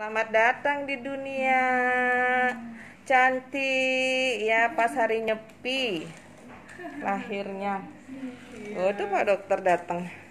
Selamat datang di dunia cantik ya pas hari nyepi lahirnya. Oh itu Pak Dokter datang.